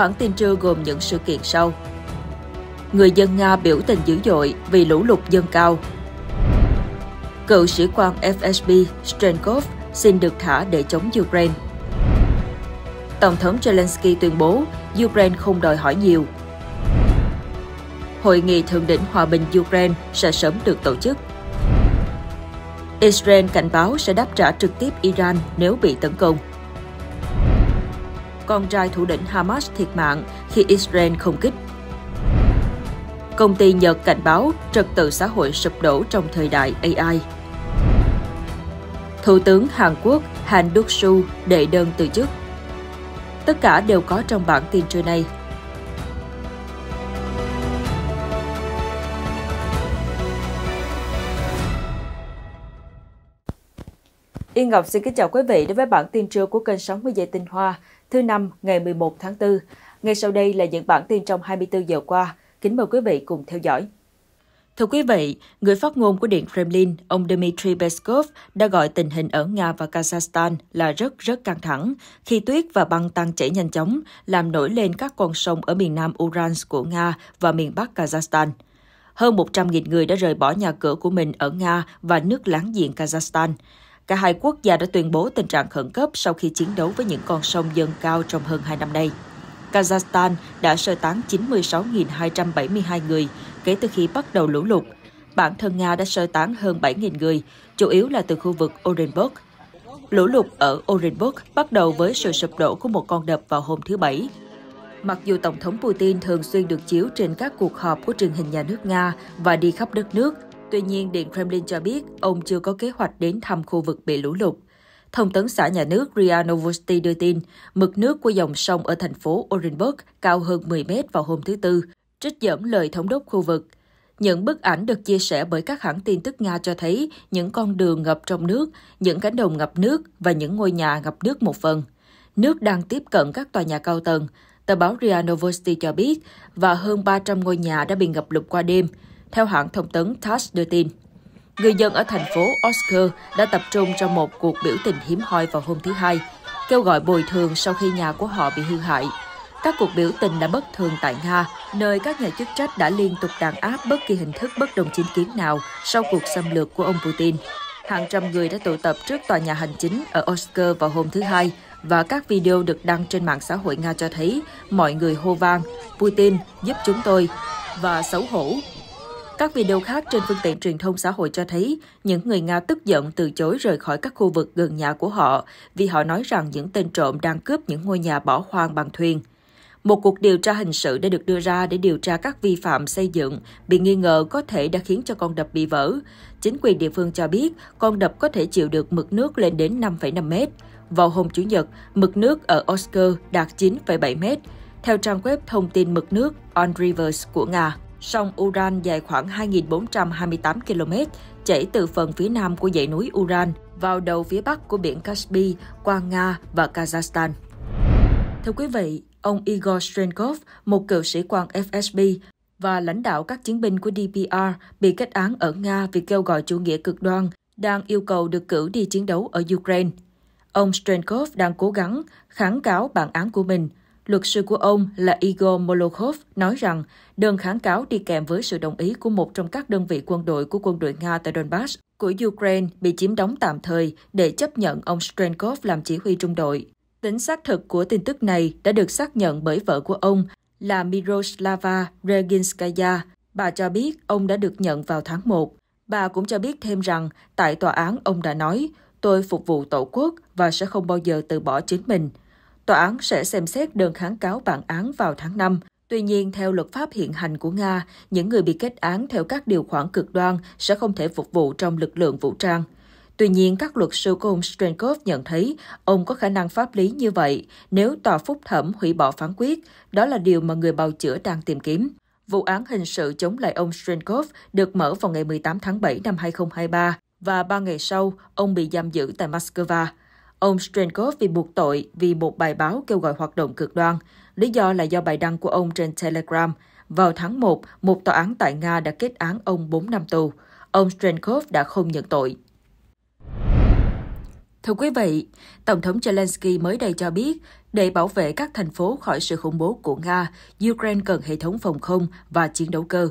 Bản tin trưa gồm những sự kiện sau. Người dân Nga biểu tình dữ dội vì lũ lụt dâng cao. Cựu sĩ quan FSB Strenkov xin được thả để chống Ukraine. Tổng thống Zelensky tuyên bố Ukraine không đòi hỏi nhiều. Hội nghị thượng đỉnh hòa bình Ukraine sẽ sớm được tổ chức. Israel cảnh báo sẽ đáp trả trực tiếp Iran nếu bị tấn công con trai thủ lĩnh Hamas thiệt mạng khi Israel không kích. Công ty Nhật cảnh báo trật tự xã hội sụp đổ trong thời đại AI. Thủ tướng Hàn Quốc Han duk soo đệ đơn từ chức. Tất cả đều có trong bản tin trưa nay, Yên Ngọc xin kính chào quý vị đến với bản tin trưa của kênh 60 giây tinh hoa thứ năm ngày 11 tháng 4. Ngay sau đây là những bản tin trong 24 giờ qua. Kính mời quý vị cùng theo dõi. Thưa quý vị, người phát ngôn của Điện Kremlin, ông Dmitry Peskov đã gọi tình hình ở Nga và Kazakhstan là rất rất căng thẳng, khi tuyết và băng tan chảy nhanh chóng, làm nổi lên các con sông ở miền nam Urals của Nga và miền bắc Kazakhstan. Hơn 100.000 người đã rời bỏ nhà cửa của mình ở Nga và nước láng giềng Kazakhstan. Cả hai quốc gia đã tuyên bố tình trạng khẩn cấp sau khi chiến đấu với những con sông dâng cao trong hơn hai năm nay. Kazakhstan đã sơ tán 96.272 người kể từ khi bắt đầu lũ lụt. Bản thân Nga đã sơ tán hơn 7.000 người, chủ yếu là từ khu vực Orenburg. Lũ lụt ở Orenburg bắt đầu với sự sụp đổ của một con đập vào hôm thứ Bảy. Mặc dù Tổng thống Putin thường xuyên được chiếu trên các cuộc họp của truyền hình nhà nước Nga và đi khắp đất nước, Tuy nhiên, Điện Kremlin cho biết ông chưa có kế hoạch đến thăm khu vực bị lũ lụt. Thông tấn xã nhà nước RIA Novosti đưa tin, mực nước của dòng sông ở thành phố Orenburg cao hơn 10 mét vào hôm thứ Tư, trích dẫn lời thống đốc khu vực. Những bức ảnh được chia sẻ bởi các hãng tin tức Nga cho thấy những con đường ngập trong nước, những cánh đồng ngập nước và những ngôi nhà ngập nước một phần. Nước đang tiếp cận các tòa nhà cao tầng, tờ báo RIA Novosti cho biết, và hơn 300 ngôi nhà đã bị ngập lụt qua đêm, theo hãng thông tấn TASS đưa tin. Người dân ở thành phố Oscar đã tập trung cho một cuộc biểu tình hiếm hoi vào hôm thứ Hai, kêu gọi bồi thường sau khi nhà của họ bị hư hại. Các cuộc biểu tình đã bất thường tại Nga, nơi các nhà chức trách đã liên tục đàn áp bất kỳ hình thức bất đồng chính kiến nào sau cuộc xâm lược của ông Putin. Hàng trăm người đã tụ tập trước tòa nhà hành chính ở Oscar vào hôm thứ Hai và các video được đăng trên mạng xã hội Nga cho thấy mọi người hô vang Putin giúp chúng tôi và xấu hổ các video khác trên phương tiện truyền thông xã hội cho thấy những người Nga tức giận từ chối rời khỏi các khu vực gần nhà của họ vì họ nói rằng những tên trộm đang cướp những ngôi nhà bỏ hoang bằng thuyền. Một cuộc điều tra hình sự đã được đưa ra để điều tra các vi phạm xây dựng bị nghi ngờ có thể đã khiến cho con đập bị vỡ. Chính quyền địa phương cho biết con đập có thể chịu được mực nước lên đến 5,5 mét. Vào hôm Chủ nhật, mực nước ở Oscar đạt 9,7 mét. Theo trang web thông tin mực nước On Rivers của Nga sông Uran dài khoảng 2.428 km, chảy từ phần phía nam của dãy núi Uran vào đầu phía bắc của biển Kaspi qua Nga và Kazakhstan. Thưa quý vị, ông Igor Strenkov, một cựu sĩ quan FSB và lãnh đạo các chiến binh của DPR bị kết án ở Nga vì kêu gọi chủ nghĩa cực đoan, đang yêu cầu được cử đi chiến đấu ở Ukraine. Ông Strenkov đang cố gắng kháng cáo bản án của mình – Luật sư của ông là Igor Molokhov nói rằng đơn kháng cáo đi kèm với sự đồng ý của một trong các đơn vị quân đội của quân đội Nga tại Donbass của Ukraine bị chiếm đóng tạm thời để chấp nhận ông Strenkov làm chỉ huy trung đội. Tính xác thực của tin tức này đã được xác nhận bởi vợ của ông là Miroslava Reginskaya. Bà cho biết ông đã được nhận vào tháng 1. Bà cũng cho biết thêm rằng, tại tòa án ông đã nói, tôi phục vụ tổ quốc và sẽ không bao giờ từ bỏ chính mình. Tòa án sẽ xem xét đơn kháng cáo bản án vào tháng 5. Tuy nhiên, theo luật pháp hiện hành của Nga, những người bị kết án theo các điều khoản cực đoan sẽ không thể phục vụ trong lực lượng vũ trang. Tuy nhiên, các luật sư của ông Strenkov nhận thấy ông có khả năng pháp lý như vậy nếu tòa phúc thẩm hủy bỏ phán quyết. Đó là điều mà người bào chữa đang tìm kiếm. Vụ án hình sự chống lại ông Strenkov được mở vào ngày 18 tháng 7 năm 2023 và ba ngày sau, ông bị giam giữ tại Moscow. Ông Strenkov bị buộc tội vì một bài báo kêu gọi hoạt động cực đoan. Lý do là do bài đăng của ông trên Telegram. Vào tháng 1, một tòa án tại Nga đã kết án ông 4 năm tù. Ông Strenkov đã không nhận tội. Thưa quý vị, Tổng thống Zelensky mới đây cho biết, để bảo vệ các thành phố khỏi sự khủng bố của Nga, Ukraine cần hệ thống phòng không và chiến đấu cơ.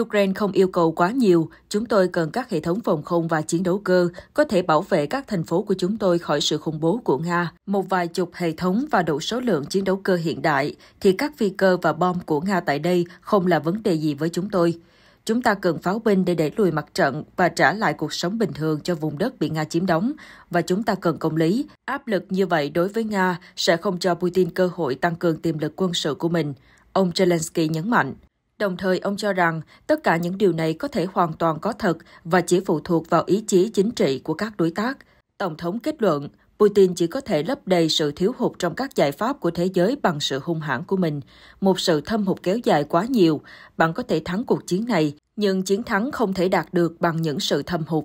Ukraine không yêu cầu quá nhiều, chúng tôi cần các hệ thống phòng không và chiến đấu cơ có thể bảo vệ các thành phố của chúng tôi khỏi sự khủng bố của Nga. Một vài chục hệ thống và đủ số lượng chiến đấu cơ hiện đại thì các phi cơ và bom của Nga tại đây không là vấn đề gì với chúng tôi. Chúng ta cần pháo binh để đẩy lùi mặt trận và trả lại cuộc sống bình thường cho vùng đất bị Nga chiếm đóng, và chúng ta cần công lý. Áp lực như vậy đối với Nga sẽ không cho Putin cơ hội tăng cường tiềm lực quân sự của mình, ông Zelensky nhấn mạnh. Đồng thời, ông cho rằng tất cả những điều này có thể hoàn toàn có thật và chỉ phụ thuộc vào ý chí chính trị của các đối tác. Tổng thống kết luận, Putin chỉ có thể lấp đầy sự thiếu hụt trong các giải pháp của thế giới bằng sự hung hãn của mình, một sự thâm hụt kéo dài quá nhiều. Bạn có thể thắng cuộc chiến này, nhưng chiến thắng không thể đạt được bằng những sự thâm hụt.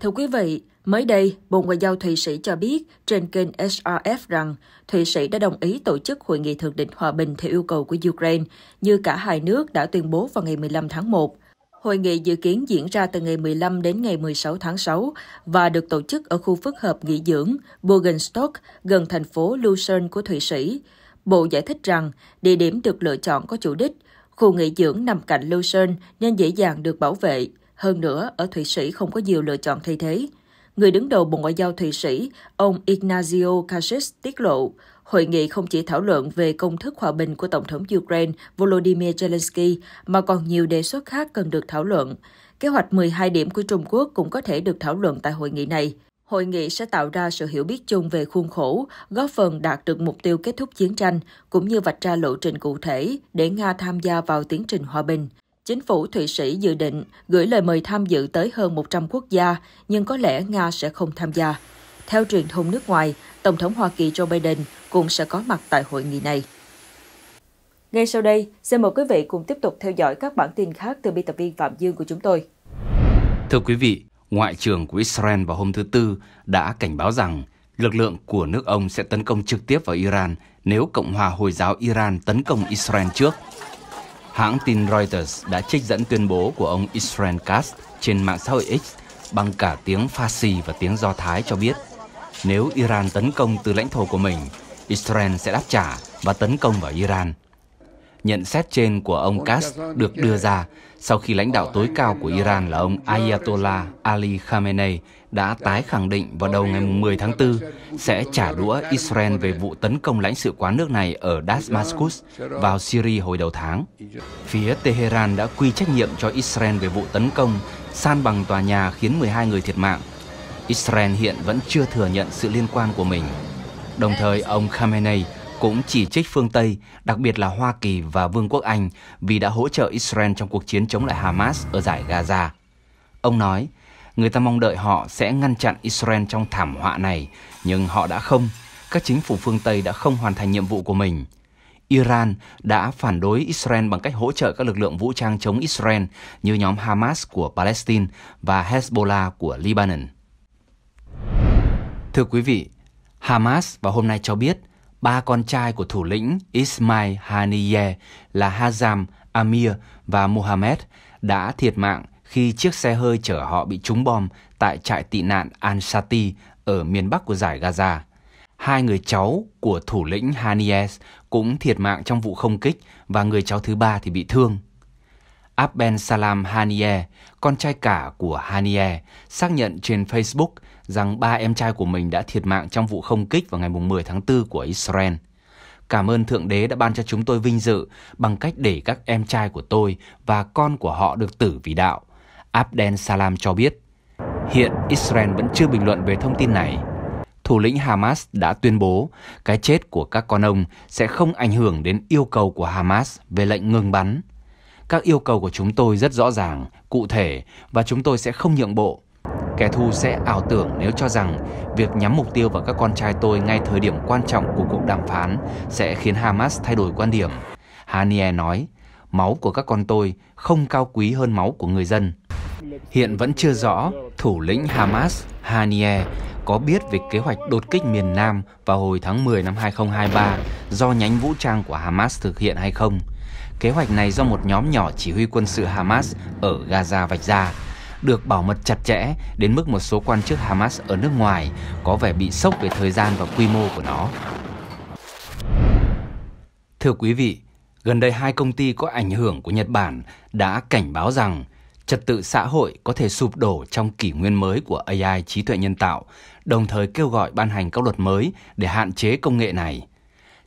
Thưa quý vị, Mới đây, Bộ Ngoại giao Thụy Sĩ cho biết trên kênh SRF rằng Thụy Sĩ đã đồng ý tổ chức hội nghị thượng đỉnh hòa bình theo yêu cầu của Ukraine, như cả hai nước đã tuyên bố vào ngày 15 tháng 1. Hội nghị dự kiến diễn ra từ ngày 15 đến ngày 16 tháng 6 và được tổ chức ở khu phức hợp nghỉ dưỡng Burgenstock gần thành phố Lucerne của Thụy Sĩ. Bộ giải thích rằng địa điểm được lựa chọn có chủ đích, khu nghỉ dưỡng nằm cạnh Lucerne nên dễ dàng được bảo vệ. Hơn nữa, ở Thụy Sĩ không có nhiều lựa chọn thay thế người đứng đầu Bộ Ngoại giao Thụy Sĩ, ông Ignazio Cassis tiết lộ, hội nghị không chỉ thảo luận về công thức hòa bình của Tổng thống Ukraine Volodymyr Zelensky, mà còn nhiều đề xuất khác cần được thảo luận. Kế hoạch 12 điểm của Trung Quốc cũng có thể được thảo luận tại hội nghị này. Hội nghị sẽ tạo ra sự hiểu biết chung về khuôn khổ, góp phần đạt được mục tiêu kết thúc chiến tranh, cũng như vạch ra lộ trình cụ thể để Nga tham gia vào tiến trình hòa bình. Chính phủ Thụy Sĩ dự định gửi lời mời tham dự tới hơn 100 quốc gia, nhưng có lẽ Nga sẽ không tham gia. Theo truyền thông nước ngoài, Tổng thống Hoa Kỳ Joe Biden cũng sẽ có mặt tại hội nghị này. Ngay sau đây, xin mời quý vị cùng tiếp tục theo dõi các bản tin khác từ biên tập viên Phạm Dương của chúng tôi. Thưa quý vị, Ngoại trưởng của Israel vào hôm thứ Tư đã cảnh báo rằng lực lượng của nước ông sẽ tấn công trực tiếp vào Iran nếu Cộng hòa Hồi giáo Iran tấn công Israel trước. Hãng tin Reuters đã trích dẫn tuyên bố của ông Israel Katz trên mạng xã hội X bằng cả tiếng Farsi và tiếng Do Thái cho biết nếu Iran tấn công từ lãnh thổ của mình, Israel sẽ đáp trả và tấn công vào Iran. Nhận xét trên của ông Kass được đưa ra sau khi lãnh đạo tối cao của Iran là ông Ayatollah Ali Khamenei đã tái khẳng định vào đầu ngày 10 tháng 4 sẽ trả đũa Israel về vụ tấn công lãnh sự quán nước này ở Damascus vào Syria hồi đầu tháng. Phía Tehran đã quy trách nhiệm cho Israel về vụ tấn công san bằng tòa nhà khiến 12 người thiệt mạng. Israel hiện vẫn chưa thừa nhận sự liên quan của mình. Đồng thời, ông Khamenei cũng chỉ trích phương Tây, đặc biệt là Hoa Kỳ và Vương quốc Anh vì đã hỗ trợ Israel trong cuộc chiến chống lại Hamas ở giải Gaza. Ông nói, người ta mong đợi họ sẽ ngăn chặn Israel trong thảm họa này, nhưng họ đã không. Các chính phủ phương Tây đã không hoàn thành nhiệm vụ của mình. Iran đã phản đối Israel bằng cách hỗ trợ các lực lượng vũ trang chống Israel như nhóm Hamas của Palestine và Hezbollah của Lebanon. Thưa quý vị, Hamas vào hôm nay cho biết ba con trai của thủ lĩnh Ismail Haniyeh là Hazam, Amir và Mohammed đã thiệt mạng khi chiếc xe hơi chở họ bị trúng bom tại trại tị nạn Ansati ở miền bắc của giải Gaza. Hai người cháu của thủ lĩnh Haniyeh cũng thiệt mạng trong vụ không kích và người cháu thứ ba thì bị thương. Abben Salam Haniyeh, con trai cả của Haniyeh, xác nhận trên Facebook – rằng ba em trai của mình đã thiệt mạng trong vụ không kích vào ngày 10 tháng 4 của Israel. Cảm ơn Thượng Đế đã ban cho chúng tôi vinh dự bằng cách để các em trai của tôi và con của họ được tử vì đạo. Abdel Salam cho biết. Hiện Israel vẫn chưa bình luận về thông tin này. Thủ lĩnh Hamas đã tuyên bố cái chết của các con ông sẽ không ảnh hưởng đến yêu cầu của Hamas về lệnh ngừng bắn. Các yêu cầu của chúng tôi rất rõ ràng, cụ thể và chúng tôi sẽ không nhượng bộ. Kẻ thù sẽ ảo tưởng nếu cho rằng việc nhắm mục tiêu vào các con trai tôi ngay thời điểm quan trọng của cuộc đàm phán sẽ khiến Hamas thay đổi quan điểm. Hanier nói, máu của các con tôi không cao quý hơn máu của người dân. Hiện vẫn chưa rõ thủ lĩnh Hamas Hanier có biết về kế hoạch đột kích miền Nam vào hồi tháng 10 năm 2023 do nhánh vũ trang của Hamas thực hiện hay không. Kế hoạch này do một nhóm nhỏ chỉ huy quân sự Hamas ở Gaza vạch ra được bảo mật chặt chẽ đến mức một số quan chức Hamas ở nước ngoài có vẻ bị sốc về thời gian và quy mô của nó. Thưa quý vị, gần đây hai công ty có ảnh hưởng của Nhật Bản đã cảnh báo rằng trật tự xã hội có thể sụp đổ trong kỷ nguyên mới của AI trí tuệ nhân tạo, đồng thời kêu gọi ban hành các luật mới để hạn chế công nghệ này.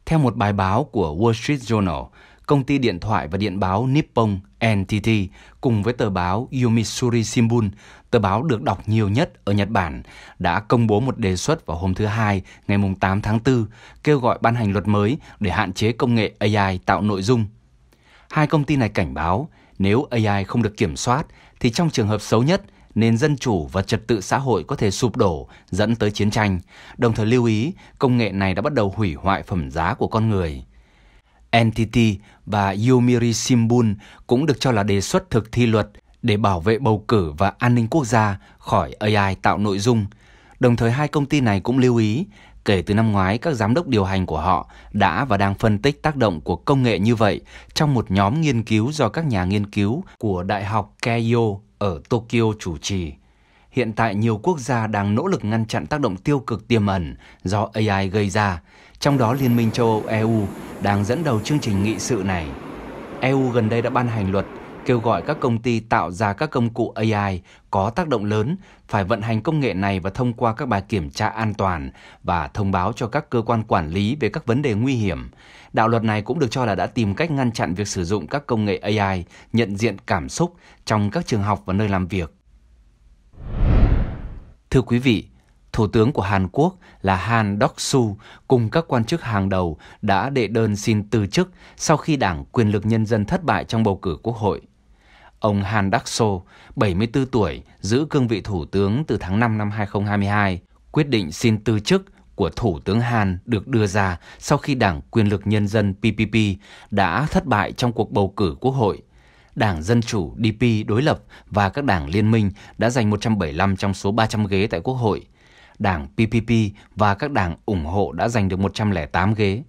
Theo một bài báo của Wall Street Journal, công ty điện thoại và điện báo Nippon NTT cùng với tờ báo Yomiuri Shimbun, tờ báo được đọc nhiều nhất ở Nhật Bản, đã công bố một đề xuất vào hôm thứ Hai ngày 8 tháng 4 kêu gọi ban hành luật mới để hạn chế công nghệ AI tạo nội dung. Hai công ty này cảnh báo nếu AI không được kiểm soát thì trong trường hợp xấu nhất – nền dân chủ và trật tự xã hội có thể sụp đổ, dẫn tới chiến tranh. Đồng thời lưu ý, công nghệ này đã bắt đầu hủy hoại phẩm giá của con người. NTT và Yumiri Shimbun cũng được cho là đề xuất thực thi luật để bảo vệ bầu cử và an ninh quốc gia khỏi AI tạo nội dung. Đồng thời hai công ty này cũng lưu ý, kể từ năm ngoái các giám đốc điều hành của họ đã và đang phân tích tác động của công nghệ như vậy trong một nhóm nghiên cứu do các nhà nghiên cứu của Đại học Keio ở Tokyo chủ trì hiện tại nhiều quốc gia đang nỗ lực ngăn chặn tác động tiêu cực tiềm ẩn do AI gây ra, trong đó Liên minh châu Âu EU đang dẫn đầu chương trình nghị sự này. EU gần đây đã ban hành luật kêu gọi các công ty tạo ra các công cụ AI có tác động lớn phải vận hành công nghệ này và thông qua các bài kiểm tra an toàn và thông báo cho các cơ quan quản lý về các vấn đề nguy hiểm. Đạo luật này cũng được cho là đã tìm cách ngăn chặn việc sử dụng các công nghệ AI nhận diện cảm xúc trong các trường học và nơi làm việc Thưa quý vị, Thủ tướng của Hàn Quốc là Han Đốc-su cùng các quan chức hàng đầu đã đệ đơn xin từ chức sau khi Đảng Quyền lực Nhân dân thất bại trong bầu cử quốc hội. Ông Han Đắc-so, 74 tuổi, giữ cương vị Thủ tướng từ tháng 5 năm 2022. Quyết định xin từ chức của Thủ tướng Hàn được đưa ra sau khi Đảng Quyền lực Nhân dân PPP đã thất bại trong cuộc bầu cử quốc hội – Đảng Dân Chủ DP đối lập và các đảng liên minh đã giành 175 trong số 300 ghế tại Quốc hội. Đảng PPP và các đảng ủng hộ đã giành được 108 ghế.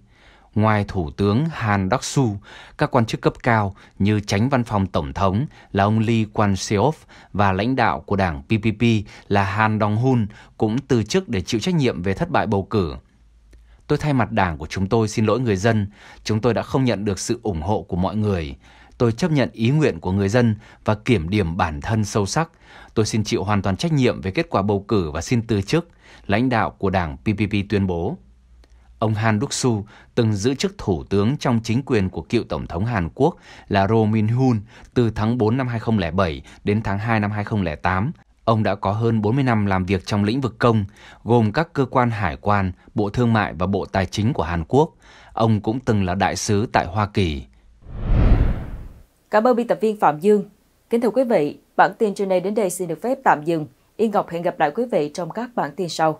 Ngoài Thủ tướng Han Đắc Su, các quan chức cấp cao như tránh văn phòng Tổng thống là ông Lee Kwan Seof và lãnh đạo của đảng PPP là Han Dong-hun cũng từ chức để chịu trách nhiệm về thất bại bầu cử tôi thay mặt đảng của chúng tôi xin lỗi người dân, chúng tôi đã không nhận được sự ủng hộ của mọi người tôi chấp nhận ý nguyện của người dân và kiểm điểm bản thân sâu sắc. Tôi xin chịu hoàn toàn trách nhiệm về kết quả bầu cử và xin từ chức, lãnh đạo của đảng PPP tuyên bố. Ông Han duk Su từng giữ chức thủ tướng trong chính quyền của cựu Tổng thống Hàn Quốc là Roh Min-hun từ tháng 4 năm 2007 đến tháng 2 năm 2008. Ông đã có hơn 40 năm làm việc trong lĩnh vực công, gồm các cơ quan hải quan, Bộ Thương mại và Bộ Tài chính của Hàn Quốc. Ông cũng từng là đại sứ tại Hoa Kỳ. Cảm ơn biên tập viên Phạm Dương. Kính thưa quý vị, bản tin trên nay đến đây xin được phép tạm dừng. Yên Ngọc hẹn gặp lại quý vị trong các bản tin sau.